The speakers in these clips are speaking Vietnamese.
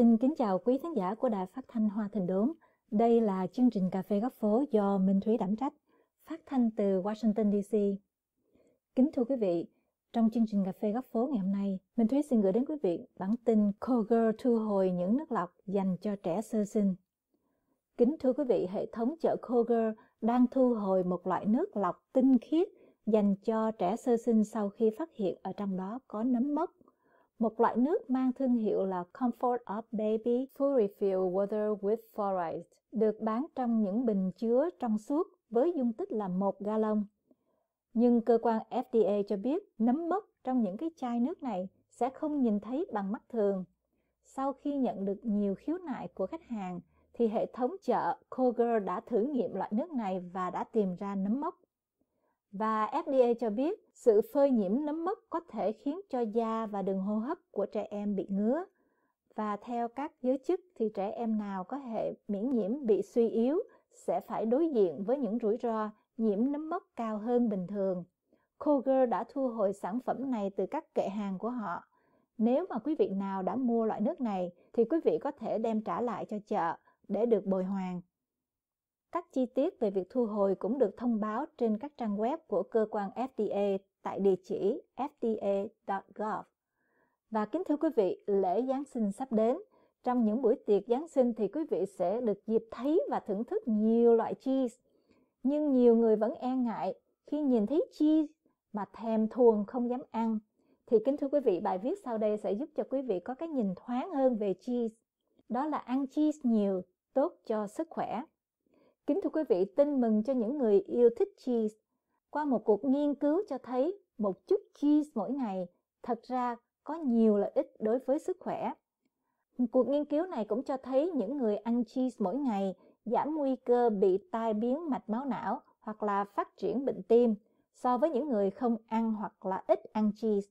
Xin kính chào quý khán giả của Đài Phát thanh Hoa Thịnh Đốn. Đây là chương trình Cà phê góc phố do Minh Thúy đảm trách, phát thanh từ Washington DC. Kính thưa quý vị, trong chương trình Cà phê góc phố ngày hôm nay, Minh Thúy xin gửi đến quý vị bản tin Kroger thu hồi những nước lọc dành cho trẻ sơ sinh. Kính thưa quý vị, hệ thống chợ Kroger đang thu hồi một loại nước lọc tinh khiết dành cho trẻ sơ sinh sau khi phát hiện ở trong đó có nấm mốc một loại nước mang thương hiệu là Comfort of Baby Full Refill Water with Fluoride được bán trong những bình chứa trong suốt với dung tích là một gallon. Nhưng cơ quan FDA cho biết nấm mốc trong những cái chai nước này sẽ không nhìn thấy bằng mắt thường. Sau khi nhận được nhiều khiếu nại của khách hàng, thì hệ thống chợ Kroger đã thử nghiệm loại nước này và đã tìm ra nấm mốc. Và FDA cho biết sự phơi nhiễm nấm mốc có thể khiến cho da và đường hô hấp của trẻ em bị ngứa. Và theo các giới chức thì trẻ em nào có hệ miễn nhiễm bị suy yếu sẽ phải đối diện với những rủi ro nhiễm nấm mốc cao hơn bình thường. Kroger đã thu hồi sản phẩm này từ các kệ hàng của họ. Nếu mà quý vị nào đã mua loại nước này thì quý vị có thể đem trả lại cho chợ để được bồi hoàn. Các chi tiết về việc thu hồi cũng được thông báo trên các trang web của cơ quan FDA tại địa chỉ fda.gov. Và kính thưa quý vị, lễ Giáng sinh sắp đến. Trong những buổi tiệc Giáng sinh thì quý vị sẽ được dịp thấy và thưởng thức nhiều loại cheese. Nhưng nhiều người vẫn e ngại khi nhìn thấy cheese mà thèm thuồng không dám ăn. Thì kính thưa quý vị, bài viết sau đây sẽ giúp cho quý vị có cái nhìn thoáng hơn về cheese. Đó là ăn cheese nhiều, tốt cho sức khỏe. Kính thưa quý vị, tin mừng cho những người yêu thích cheese. Qua một cuộc nghiên cứu cho thấy một chút cheese mỗi ngày thật ra có nhiều lợi ích đối với sức khỏe. Cuộc nghiên cứu này cũng cho thấy những người ăn cheese mỗi ngày giảm nguy cơ bị tai biến mạch máu não hoặc là phát triển bệnh tim so với những người không ăn hoặc là ít ăn cheese.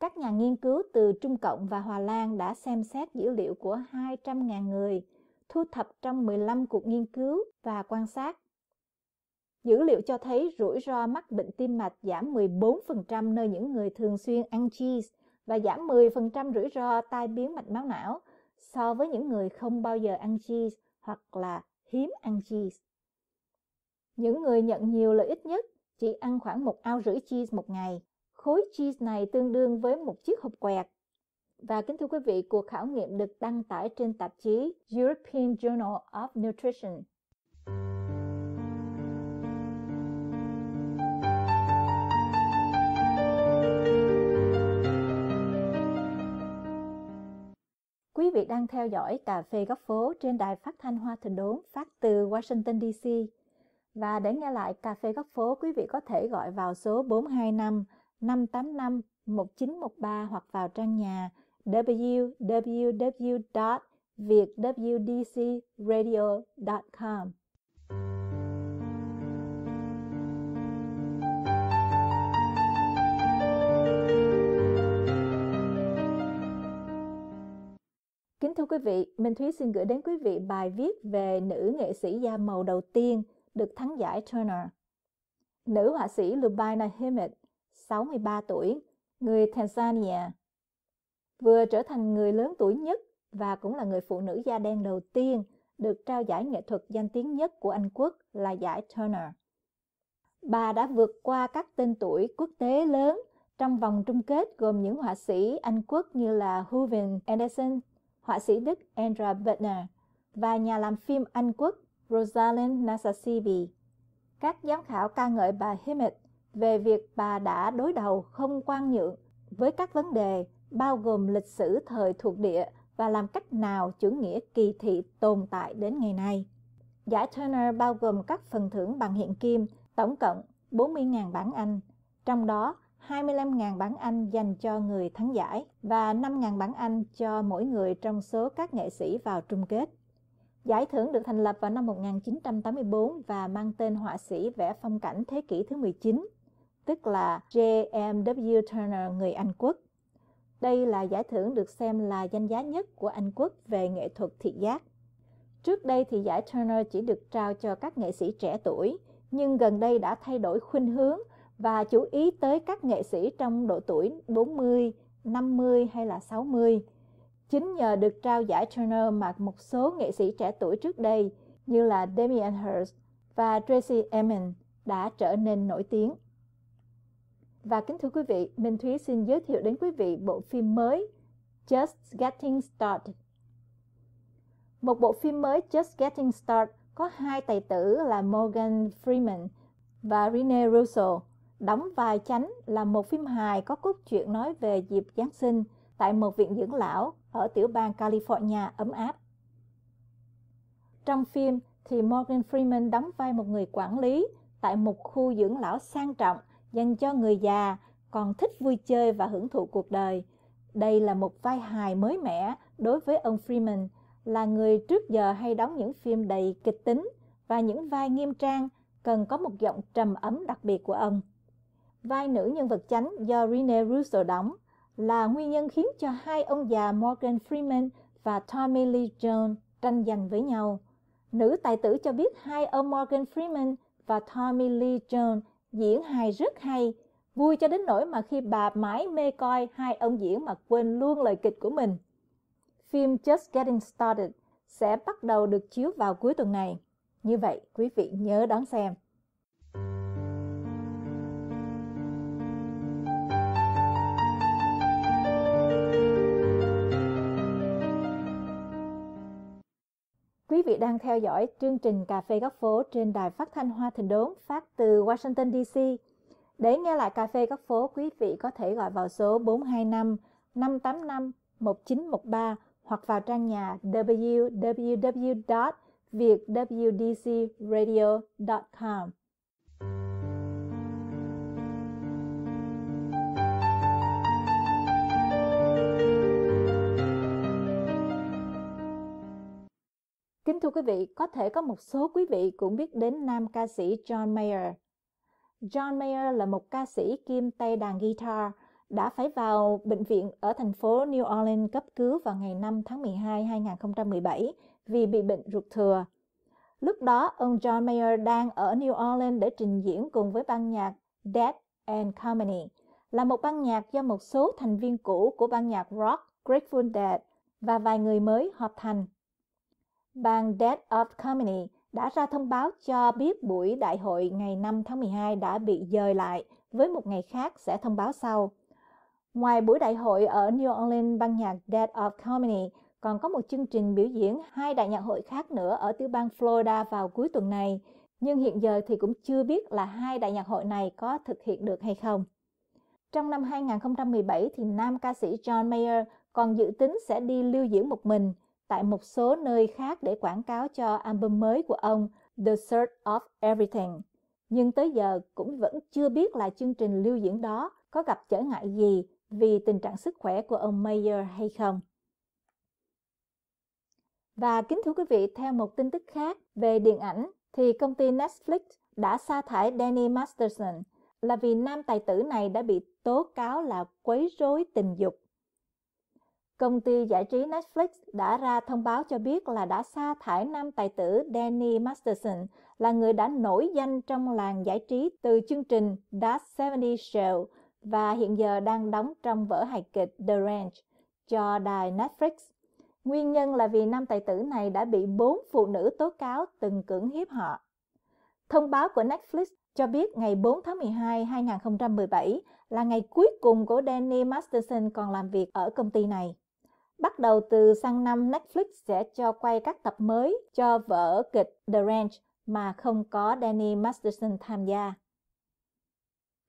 Các nhà nghiên cứu từ Trung Cộng và Hòa Lan đã xem xét dữ liệu của 200.000 người – thu thập trong 15 cuộc nghiên cứu và quan sát. Dữ liệu cho thấy rủi ro mắc bệnh tim mạch giảm 14% nơi những người thường xuyên ăn cheese và giảm 10% rủi ro tai biến mạch máu não so với những người không bao giờ ăn cheese hoặc là hiếm ăn cheese. Những người nhận nhiều lợi ích nhất chỉ ăn khoảng một ao rưỡi cheese một ngày. Khối cheese này tương đương với một chiếc hộp quẹt và kính thưa quý vị, cuộc khảo nghiệm được đăng tải trên tạp chí European Journal of Nutrition. Quý vị đang theo dõi Cà phê Góc Phố trên đài phát thanh Hoa Thịnh Đốn phát từ Washington DC. Và để nghe lại Cà phê Góc Phố, quý vị có thể gọi vào số 425 585 1913 hoặc vào trang nhà www.vietwdcradio.com. Kính thưa quý vị, Minh Thúy xin gửi đến quý vị bài viết về nữ nghệ sĩ da màu đầu tiên được thắng giải Turner. Nữ họa sĩ Lubaina Hemet, 63 tuổi, người Tanzania, vừa trở thành người lớn tuổi nhất và cũng là người phụ nữ da đen đầu tiên được trao giải nghệ thuật danh tiếng nhất của Anh quốc là giải Turner. Bà đã vượt qua các tên tuổi quốc tế lớn trong vòng chung kết gồm những họa sĩ Anh quốc như là Hooven Anderson, họa sĩ Đức Andra Bettner và nhà làm phim Anh quốc Rosalind Nassasibi. Các giám khảo ca ngợi bà Himmett về việc bà đã đối đầu không quan nhượng với các vấn đề bao gồm lịch sử thời thuộc địa và làm cách nào chủ nghĩa kỳ thị tồn tại đến ngày nay. Giải Turner bao gồm các phần thưởng bằng hiện kim, tổng cộng 40.000 bảng Anh, trong đó 25.000 bảng Anh dành cho người thắng giải và 5.000 bảng Anh cho mỗi người trong số các nghệ sĩ vào chung kết. Giải thưởng được thành lập vào năm 1984 và mang tên họa sĩ vẽ phong cảnh thế kỷ thứ 19, tức là J.M.W. Turner người Anh quốc. Đây là giải thưởng được xem là danh giá nhất của Anh quốc về nghệ thuật thị giác. Trước đây thì giải Turner chỉ được trao cho các nghệ sĩ trẻ tuổi, nhưng gần đây đã thay đổi khuynh hướng và chú ý tới các nghệ sĩ trong độ tuổi 40, 50 hay là 60. Chính nhờ được trao giải Turner mà một số nghệ sĩ trẻ tuổi trước đây như là Damien Hirst và Tracy Emin đã trở nên nổi tiếng. Và kính thưa quý vị, Minh Thúy xin giới thiệu đến quý vị bộ phim mới Just Getting Started. Một bộ phim mới Just Getting Started có hai tài tử là Morgan Freeman và Rene Russo đóng vai chánh là một phim hài có cốt truyện nói về dịp Giáng sinh tại một viện dưỡng lão ở tiểu bang California ấm áp. Trong phim thì Morgan Freeman đóng vai một người quản lý tại một khu dưỡng lão sang trọng dành cho người già còn thích vui chơi và hưởng thụ cuộc đời. Đây là một vai hài mới mẻ đối với ông Freeman, là người trước giờ hay đóng những phim đầy kịch tính và những vai nghiêm trang cần có một giọng trầm ấm đặc biệt của ông. Vai nữ nhân vật chánh do Rene Russo đóng là nguyên nhân khiến cho hai ông già Morgan Freeman và Tommy Lee Jones tranh giành với nhau. Nữ tài tử cho biết hai ông Morgan Freeman và Tommy Lee Jones diễn hài rất hay, vui cho đến nỗi mà khi bà mãi mê coi hai ông diễn mà quên luôn lời kịch của mình. Phim Just Getting Started sẽ bắt đầu được chiếu vào cuối tuần này. Như vậy, quý vị nhớ đón xem. vị đang theo dõi chương trình Cà phê Góc Phố trên đài phát thanh Hoa Thịnh Đốn phát từ Washington DC. Để nghe lại Cà phê Góc Phố, quý vị có thể gọi vào số 425 585 1913 hoặc vào trang nhà www.vietwdcradio.com. Kính thưa quý vị, có thể có một số quý vị cũng biết đến nam ca sĩ John Mayer. John Mayer là một ca sĩ kiêm tay đàn guitar, đã phải vào bệnh viện ở thành phố New Orleans cấp cứu vào ngày 5 tháng 12, 2017 vì bị bệnh ruột thừa. Lúc đó, ông John Mayer đang ở New Orleans để trình diễn cùng với ban nhạc Dead and Company, là một ban nhạc do một số thành viên cũ của ban nhạc rock Grateful Dead và vài người mới hợp thành bang Death of Comedy đã ra thông báo cho biết buổi đại hội ngày 5 tháng 12 đã bị dời lại với một ngày khác sẽ thông báo sau. Ngoài buổi đại hội ở New Orleans ban nhạc Death of Comedy, còn có một chương trình biểu diễn hai đại nhạc hội khác nữa ở tiểu bang Florida vào cuối tuần này, nhưng hiện giờ thì cũng chưa biết là hai đại nhạc hội này có thực hiện được hay không. Trong năm 2017 thì nam ca sĩ John Mayer còn dự tính sẽ đi lưu diễn một mình – tại một số nơi khác để quảng cáo cho album mới của ông The Search of Everything. Nhưng tới giờ cũng vẫn chưa biết là chương trình lưu diễn đó có gặp trở ngại gì vì tình trạng sức khỏe của ông Mayer hay không. Và kính thưa quý vị, theo một tin tức khác về điện ảnh thì công ty Netflix đã sa thải Danny Masterson là vì nam tài tử này đã bị tố cáo là quấy rối tình dục Công ty giải trí Netflix đã ra thông báo cho biết là đã sa thải nam tài tử Danny Masterson là người đã nổi danh trong làng giải trí từ chương trình The 70 Show và hiện giờ đang đóng trong vở hài kịch The Ranch cho đài Netflix. Nguyên nhân là vì nam tài tử này đã bị bốn phụ nữ tố cáo từng cưỡng hiếp họ. Thông báo của Netflix cho biết ngày 4 tháng 12, 2017 là ngày cuối cùng của Danny Masterson còn làm việc ở công ty này. Bắt đầu từ sang năm, Netflix sẽ cho quay các tập mới cho vở kịch The Ranch mà không có Danny Masterson tham gia.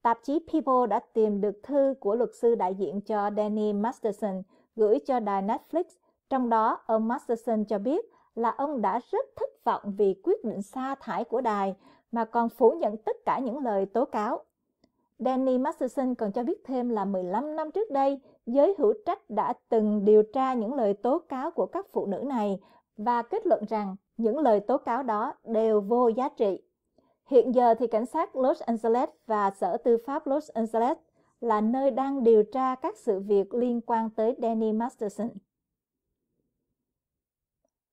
Tạp chí People đã tìm được thư của luật sư đại diện cho Danny Masterson gửi cho đài Netflix. Trong đó, ông Masterson cho biết là ông đã rất thất vọng vì quyết định sa thải của đài mà còn phủ nhận tất cả những lời tố cáo. Danny Masterson còn cho biết thêm là 15 năm trước đây, giới hữu trách đã từng điều tra những lời tố cáo của các phụ nữ này và kết luận rằng những lời tố cáo đó đều vô giá trị. Hiện giờ thì cảnh sát Los Angeles và Sở Tư pháp Los Angeles là nơi đang điều tra các sự việc liên quan tới Danny Masterson.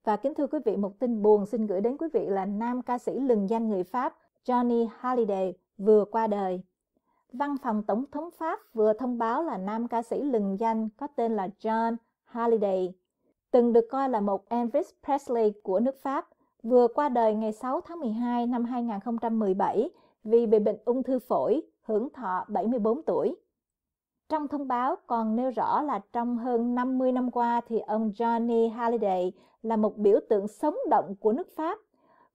Và kính thưa quý vị, một tin buồn xin gửi đến quý vị là nam ca sĩ lừng danh người Pháp Johnny Hallyday vừa qua đời. Văn phòng Tổng thống Pháp vừa thông báo là nam ca sĩ lừng danh có tên là John Halliday, từng được coi là một Elvis Presley của nước Pháp, vừa qua đời ngày 6 tháng 12 năm 2017 vì bị bệnh ung thư phổi, hưởng thọ 74 tuổi. Trong thông báo còn nêu rõ là trong hơn 50 năm qua thì ông Johnny Halliday là một biểu tượng sống động của nước Pháp.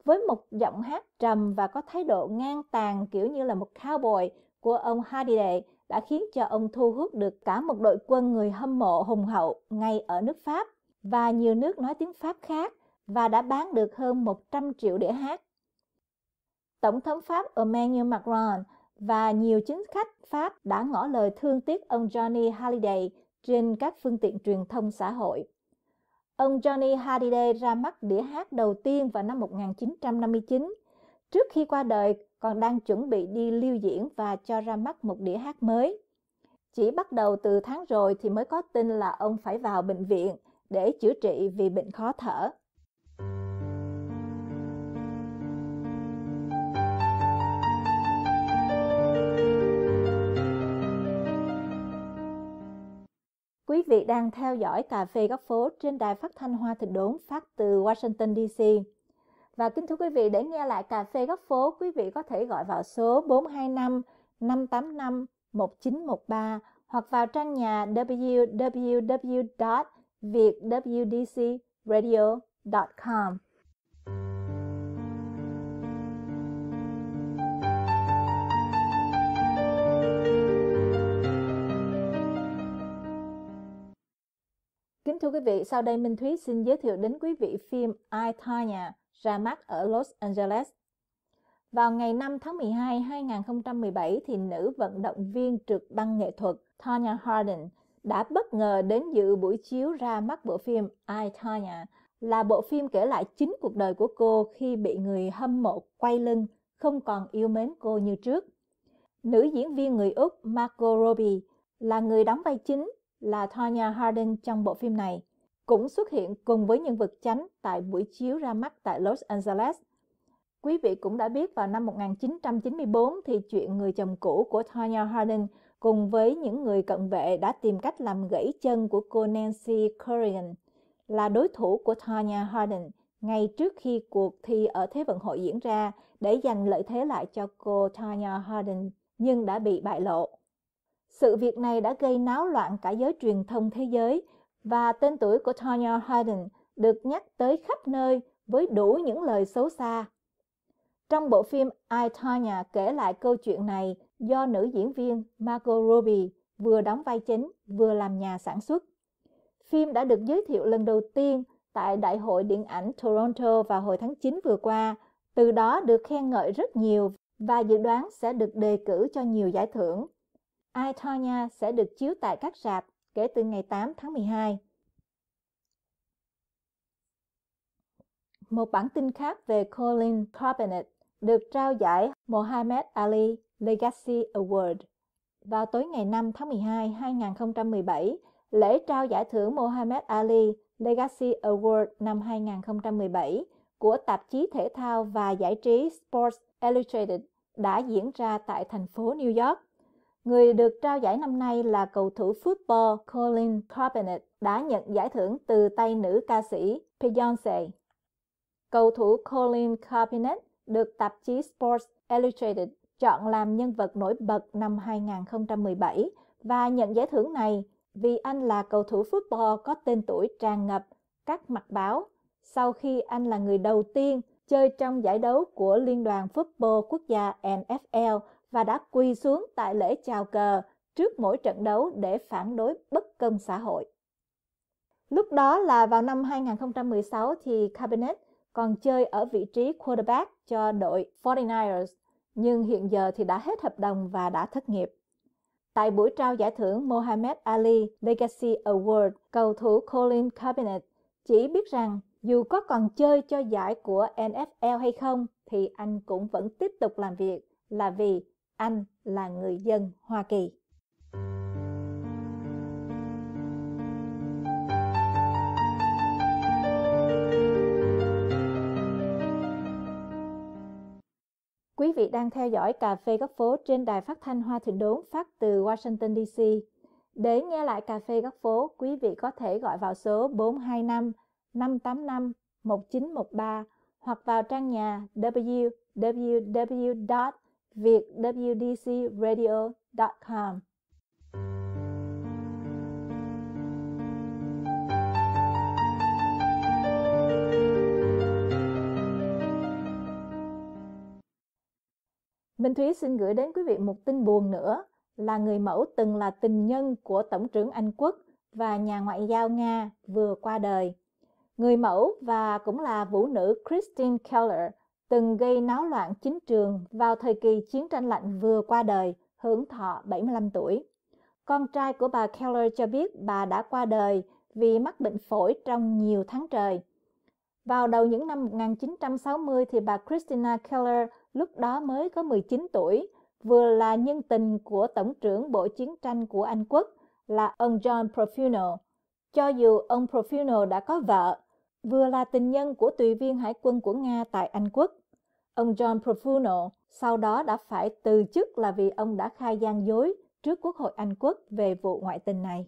Với một giọng hát trầm và có thái độ ngang tàn kiểu như là một cowboy của ông Hardide đã khiến cho ông thu hút được cả một đội quân người hâm mộ hùng hậu ngay ở nước Pháp và nhiều nước nói tiếng Pháp khác và đã bán được hơn 100 triệu đĩa hát. Tổng thống Pháp Emmanuel Macron và nhiều chính khách Pháp đã ngỏ lời thương tiếc ông Johnny Halliday trên các phương tiện truyền thông xã hội. Ông Johnny Halliday ra mắt đĩa hát đầu tiên vào năm 1959. Trước khi qua đời, còn đang chuẩn bị đi lưu diễn và cho ra mắt một đĩa hát mới. Chỉ bắt đầu từ tháng rồi thì mới có tin là ông phải vào bệnh viện để chữa trị vì bệnh khó thở. Quý vị đang theo dõi Cà phê Góc Phố trên đài phát thanh Hoa Thịnh Đốn phát từ Washington DC. Và kính thưa quý vị, để nghe lại Cà phê Góc Phố, quý vị có thể gọi vào số 425 585 1913 hoặc vào trang nhà www.vietwdcradio.com. Kính thưa quý vị, sau đây Minh Thúy xin giới thiệu đến quý vị phim Ai tha nhà ra mắt ở Los Angeles. Vào ngày 5 tháng 12, 2017 thì nữ vận động viên trượt băng nghệ thuật Tonya Harding đã bất ngờ đến dự buổi chiếu ra mắt bộ phim I, Tonya là bộ phim kể lại chính cuộc đời của cô khi bị người hâm mộ quay lưng, không còn yêu mến cô như trước. Nữ diễn viên người Úc Margot Robbie là người đóng vai chính là Tonya Harding trong bộ phim này cũng xuất hiện cùng với nhân vật chánh tại buổi chiếu ra mắt tại Los Angeles. Quý vị cũng đã biết vào năm 1994 thì chuyện người chồng cũ của Tonya Harding cùng với những người cận vệ đã tìm cách làm gãy chân của cô Nancy Kerrigan là đối thủ của Tonya Harding ngay trước khi cuộc thi ở Thế vận hội diễn ra để giành lợi thế lại cho cô Tonya Harding nhưng đã bị bại lộ. Sự việc này đã gây náo loạn cả giới truyền thông thế giới và tên tuổi của Tonya Harding được nhắc tới khắp nơi với đủ những lời xấu xa. Trong bộ phim I, Tonya kể lại câu chuyện này do nữ diễn viên Margot Robbie vừa đóng vai chính vừa làm nhà sản xuất. Phim đã được giới thiệu lần đầu tiên tại Đại hội Điện ảnh Toronto vào hồi tháng 9 vừa qua, từ đó được khen ngợi rất nhiều và dự đoán sẽ được đề cử cho nhiều giải thưởng. I, Tonya sẽ được chiếu tại các rạp kể từ ngày 8 tháng 12. Một bản tin khác về Colin Kaepernick được trao giải Mohammed Ali Legacy Award. Vào tối ngày 5 tháng 12, 2017, lễ trao giải thưởng Mohammed Ali Legacy Award năm 2017 của tạp chí thể thao và giải trí Sports Illustrated đã diễn ra tại thành phố New York. Người được trao giải năm nay là cầu thủ football Colin Kaepernick đã nhận giải thưởng từ tay nữ ca sĩ Beyoncé. Cầu thủ Colin Kaepernick được tạp chí Sports Illustrated chọn làm nhân vật nổi bật năm 2017 và nhận giải thưởng này vì anh là cầu thủ football có tên tuổi tràn ngập các mặt báo sau khi anh là người đầu tiên chơi trong giải đấu của Liên đoàn Football Quốc gia NFL và đã quỳ xuống tại lễ chào cờ trước mỗi trận đấu để phản đối bất công xã hội. Lúc đó là vào năm 2016 thì Cabinet còn chơi ở vị trí quarterback cho đội 49ers, nhưng hiện giờ thì đã hết hợp đồng và đã thất nghiệp. Tại buổi trao giải thưởng Mohamed Ali Legacy Award, cầu thủ Colin Kaepernick chỉ biết rằng dù có còn chơi cho giải của NFL hay không thì anh cũng vẫn tiếp tục làm việc là vì anh là người dân Hoa Kỳ. Quý vị đang theo dõi Cà phê góc phố trên đài phát thanh Hoa Thịnh Đốn phát từ Washington DC. Để nghe lại Cà phê góc phố, quý vị có thể gọi vào số 425 585 1913 hoặc vào trang nhà www việc wdcradio.com. Minh Thúy xin gửi đến quý vị một tin buồn nữa là người mẫu từng là tình nhân của Tổng trưởng Anh Quốc và nhà ngoại giao Nga vừa qua đời. Người mẫu và cũng là vũ nữ Christine Keller từng gây náo loạn chính trường vào thời kỳ chiến tranh lạnh vừa qua đời, hưởng thọ 75 tuổi. Con trai của bà Keller cho biết bà đã qua đời vì mắc bệnh phổi trong nhiều tháng trời. Vào đầu những năm 1960 thì bà Christina Keller lúc đó mới có 19 tuổi, vừa là nhân tình của Tổng trưởng Bộ Chiến tranh của Anh Quốc là ông John Profuno. Cho dù ông Profuno đã có vợ, vừa là tình nhân của tùy viên hải quân của Nga tại Anh Quốc. Ông John Profuno sau đó đã phải từ chức là vì ông đã khai gian dối trước Quốc hội Anh Quốc về vụ ngoại tình này.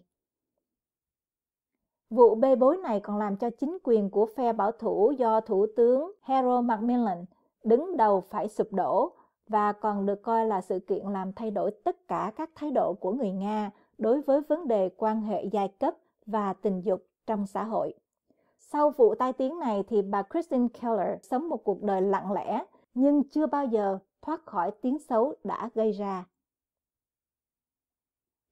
Vụ bê bối này còn làm cho chính quyền của phe bảo thủ do Thủ tướng Harold Macmillan đứng đầu phải sụp đổ và còn được coi là sự kiện làm thay đổi tất cả các thái độ của người Nga đối với vấn đề quan hệ giai cấp và tình dục trong xã hội. Sau vụ tai tiếng này thì bà Christine Keller sống một cuộc đời lặng lẽ nhưng chưa bao giờ thoát khỏi tiếng xấu đã gây ra.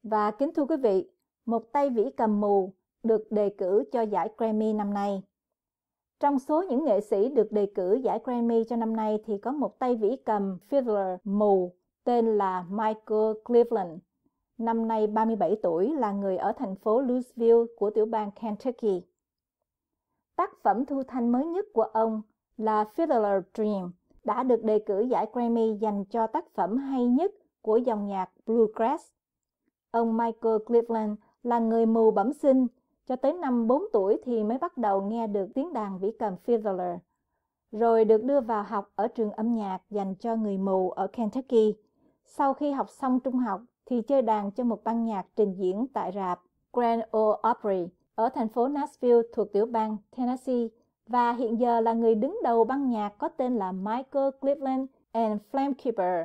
Và kính thưa quý vị, một tay vĩ cầm mù được đề cử cho giải Grammy năm nay. Trong số những nghệ sĩ được đề cử giải Grammy cho năm nay thì có một tay vĩ cầm fiddler mù tên là Michael Cleveland. Năm nay 37 tuổi là người ở thành phố Louisville của tiểu bang Kentucky. Tác phẩm thu thanh mới nhất của ông là Fiddler Dream, đã được đề cử giải Grammy dành cho tác phẩm hay nhất của dòng nhạc Bluegrass. Ông Michael Cleveland là người mù bẩm sinh, cho tới năm 4 tuổi thì mới bắt đầu nghe được tiếng đàn vĩ cầm fiddler, rồi được đưa vào học ở trường âm nhạc dành cho người mù ở Kentucky. Sau khi học xong trung học thì chơi đàn cho một ban nhạc trình diễn tại rạp Grand Ole Opry ở thành phố Nashville thuộc tiểu bang Tennessee và hiện giờ là người đứng đầu băng nhạc có tên là Michael Cleveland and Flamekeeper.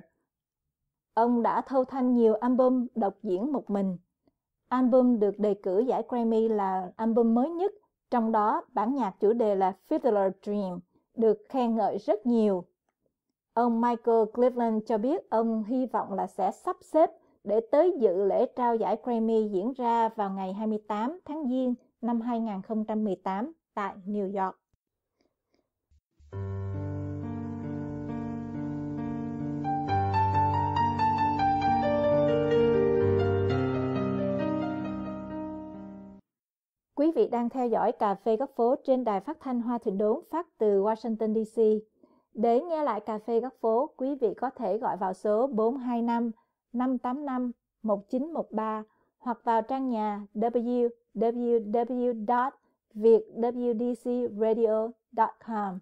Ông đã thâu thanh nhiều album độc diễn một mình. Album được đề cử giải Grammy là album mới nhất, trong đó bản nhạc chủ đề là Fiddler Dream được khen ngợi rất nhiều. Ông Michael Cleveland cho biết ông hy vọng là sẽ sắp xếp để tới dự lễ trao giải Grammy diễn ra vào ngày 28 tháng Giêng năm 2018 tại New York. Quý vị đang theo dõi Cà phê góc phố trên đài phát thanh Hoa Thịnh Đốn phát từ Washington DC. Để nghe lại Cà phê góc phố, quý vị có thể gọi vào số 425 585 1913 hoặc vào trang nhà www.vietwdcradio.com.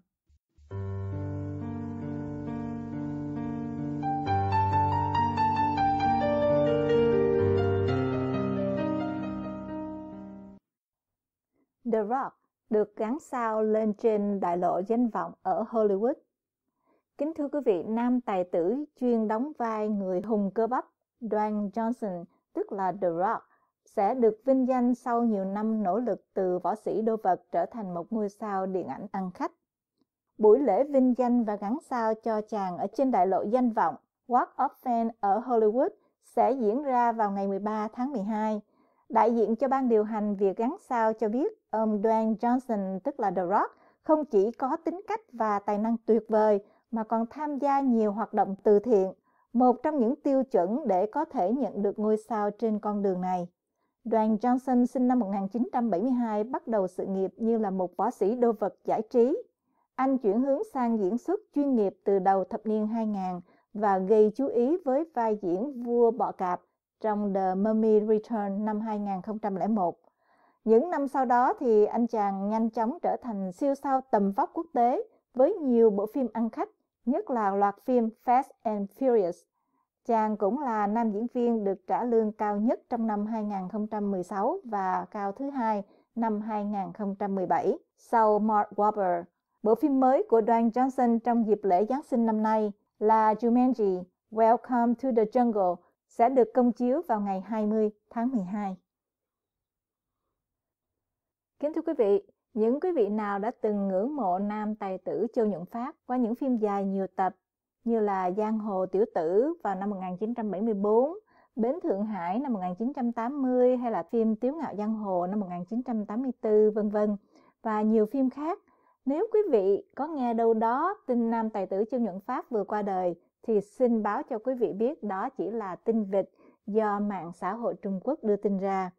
The Rock được gắn sao lên trên đại lộ danh vọng ở Hollywood. Kính thưa quý vị, nam tài tử chuyên đóng vai người hùng cơ bắp Dwayne Johnson, tức là The Rock, sẽ được vinh danh sau nhiều năm nỗ lực từ võ sĩ đô vật trở thành một ngôi sao điện ảnh ăn khách. Buổi lễ vinh danh và gắn sao cho chàng ở trên đại lộ danh vọng Walk of Fame ở Hollywood sẽ diễn ra vào ngày 13 tháng 12 Đại diện cho ban điều hành việc gắn sao cho biết ông Dwayne Johnson tức là The Rock không chỉ có tính cách và tài năng tuyệt vời mà còn tham gia nhiều hoạt động từ thiện, một trong những tiêu chuẩn để có thể nhận được ngôi sao trên con đường này. Đoàn Johnson sinh năm 1972 bắt đầu sự nghiệp như là một võ sĩ đô vật giải trí. Anh chuyển hướng sang diễn xuất chuyên nghiệp từ đầu thập niên 2000 và gây chú ý với vai diễn vua bọ cạp – trong The Mummy Return năm 2001. Những năm sau đó thì anh chàng nhanh chóng trở thành siêu sao tầm vóc quốc tế với nhiều bộ phim ăn khách, nhất là loạt phim Fast and Furious. Chàng cũng là nam diễn viên được trả lương cao nhất trong năm 2016 và cao thứ hai năm 2017 sau Mark Wahlberg. Bộ phim mới của Dwayne Johnson trong dịp lễ Giáng sinh năm nay là Jumanji Welcome to the Jungle sẽ được công chiếu vào ngày 20 tháng 12. Kính thưa quý vị, những quý vị nào đã từng ngưỡng mộ nam tài tử Châu Nhuận Phát qua những phim dài nhiều tập như là Giang Hồ Tiểu Tử vào năm 1974, Bến Thượng Hải năm 1980 hay là phim Tiếu Ngạo Giang Hồ năm 1984 vân vân và nhiều phim khác. Nếu quý vị có nghe đâu đó tin nam tài tử Châu Nhuận Phát vừa qua đời thì xin báo cho quý vị biết đó chỉ là tin vịt do mạng xã hội Trung Quốc đưa tin ra.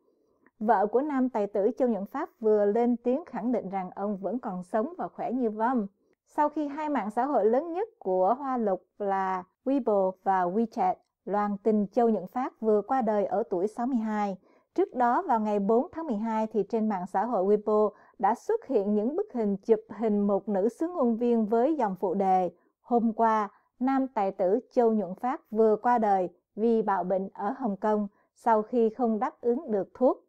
Vợ của nam tài tử Châu Nhuận Pháp vừa lên tiếng khẳng định rằng ông vẫn còn sống và khỏe như vong. Sau khi hai mạng xã hội lớn nhất của Hoa Lục là Weibo và WeChat, loan tin Châu Nhuận Pháp vừa qua đời ở tuổi 62. Trước đó vào ngày 4 tháng 12 thì trên mạng xã hội Weibo đã xuất hiện những bức hình chụp hình một nữ sướng ngôn viên với dòng phụ đề Hôm qua, nam tài tử Châu Nhuận Phát vừa qua đời vì bạo bệnh ở Hồng Kông sau khi không đáp ứng được thuốc.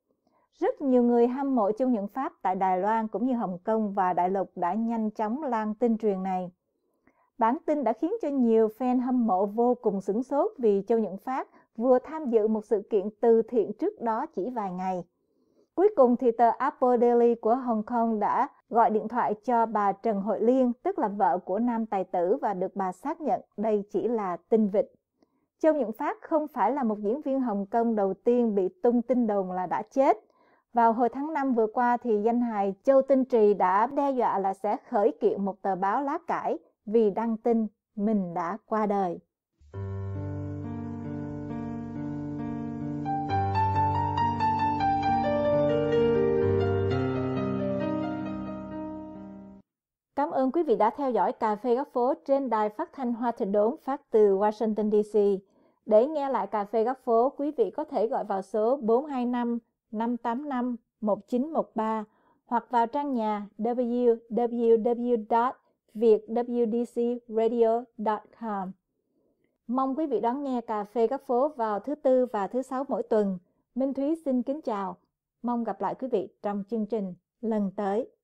Rất nhiều người hâm mộ Châu Nhuận Phát tại Đài Loan cũng như Hồng Kông và Đại Lục đã nhanh chóng lan tin truyền này. Bản tin đã khiến cho nhiều fan hâm mộ vô cùng sửng sốt vì Châu Nhuận Phát vừa tham dự một sự kiện từ thiện trước đó chỉ vài ngày. Cuối cùng thì tờ Apple Daily của Hồng Kông đã gọi điện thoại cho bà Trần Hội Liên, tức là vợ của nam tài tử và được bà xác nhận đây chỉ là tin vịt. Châu Nhuận Phát không phải là một diễn viên Hồng Kông đầu tiên bị tung tin đồn là đã chết. Vào hồi tháng 5 vừa qua thì danh hài Châu Tinh Trì đã đe dọa là sẽ khởi kiện một tờ báo lá cải vì đăng tin mình đã qua đời. ơn vâng, quý vị đã theo dõi Cà phê Góc Phố trên đài phát thanh Hoa Thịnh Đốn phát từ Washington DC. Để nghe lại Cà phê Góc Phố, quý vị có thể gọi vào số 425 585 1913 hoặc vào trang nhà www.vietwdcradio.com. Mong quý vị đón nghe Cà phê Góc Phố vào thứ Tư và thứ Sáu mỗi tuần. Minh Thúy xin kính chào. Mong gặp lại quý vị trong chương trình lần tới.